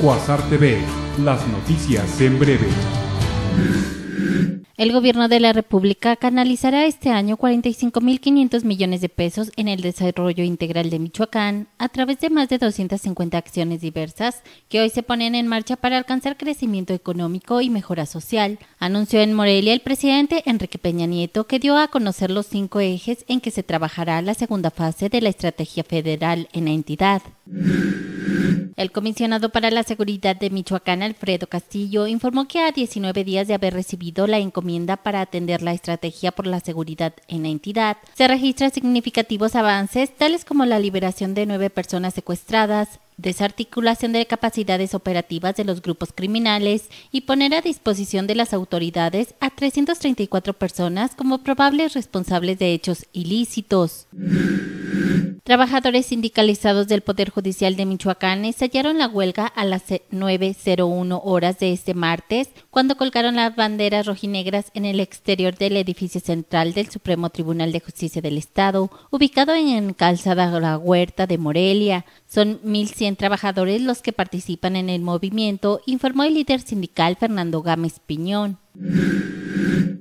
Cuasar TV, las noticias en breve. El gobierno de la República canalizará este año 45.500 millones de pesos en el desarrollo integral de Michoacán a través de más de 250 acciones diversas que hoy se ponen en marcha para alcanzar crecimiento económico y mejora social, anunció en Morelia el presidente Enrique Peña Nieto que dio a conocer los cinco ejes en que se trabajará la segunda fase de la estrategia federal en la entidad. El comisionado para la seguridad de Michoacán, Alfredo Castillo, informó que a 19 días de haber recibido la encomienda para atender la estrategia por la seguridad en la entidad, se registran significativos avances, tales como la liberación de nueve personas secuestradas, desarticulación de capacidades operativas de los grupos criminales y poner a disposición de las autoridades a 334 personas como probables responsables de hechos ilícitos. Trabajadores sindicalizados del Poder Judicial de Michoacán hallaron la huelga a las 9.01 horas de este martes, cuando colgaron las banderas rojinegras en el exterior del edificio central del Supremo Tribunal de Justicia del Estado, ubicado en Calzada La Huerta de Morelia. Son 1.100 trabajadores los que participan en el movimiento, informó el líder sindical Fernando Gámez Piñón.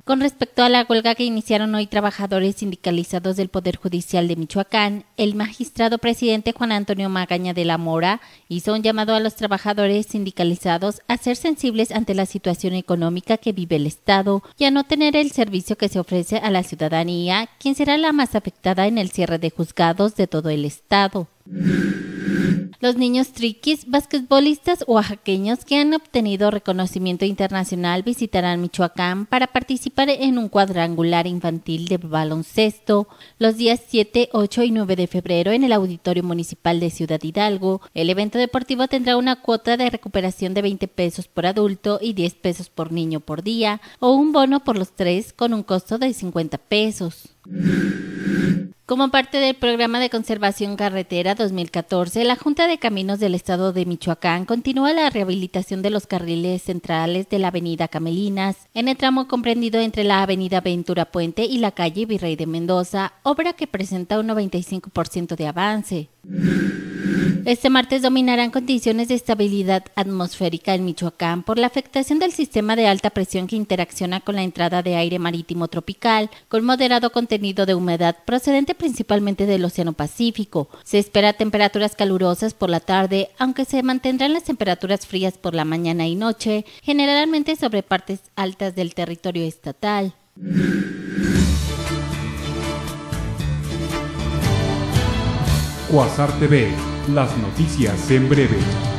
Con respecto a la huelga que iniciaron hoy trabajadores sindicalizados del Poder Judicial de Michoacán, el magistrado presidente Juan Antonio Magaña de la Mora hizo un llamado a los trabajadores sindicalizados a ser sensibles ante la situación económica que vive el Estado y a no tener el servicio que se ofrece a la ciudadanía, quien será la más afectada en el cierre de juzgados de todo el Estado. Los niños triquis, basquetbolistas oaxaqueños que han obtenido reconocimiento internacional visitarán Michoacán para participar en un cuadrangular infantil de baloncesto los días 7, 8 y 9 de febrero en el Auditorio Municipal de Ciudad Hidalgo. El evento deportivo tendrá una cuota de recuperación de 20 pesos por adulto y 10 pesos por niño por día o un bono por los tres con un costo de 50 pesos. Como parte del Programa de Conservación Carretera 2014, la Junta de Caminos del Estado de Michoacán continúa la rehabilitación de los carriles centrales de la Avenida Camelinas, en el tramo comprendido entre la Avenida Ventura Puente y la calle Virrey de Mendoza, obra que presenta un 95% de avance. Este martes dominarán condiciones de estabilidad atmosférica en Michoacán por la afectación del sistema de alta presión que interacciona con la entrada de aire marítimo tropical, con moderado contenido de humedad procedente principalmente del Océano Pacífico. Se espera temperaturas calurosas por la tarde, aunque se mantendrán las temperaturas frías por la mañana y noche, generalmente sobre partes altas del territorio estatal. Cuasar TV las noticias en breve.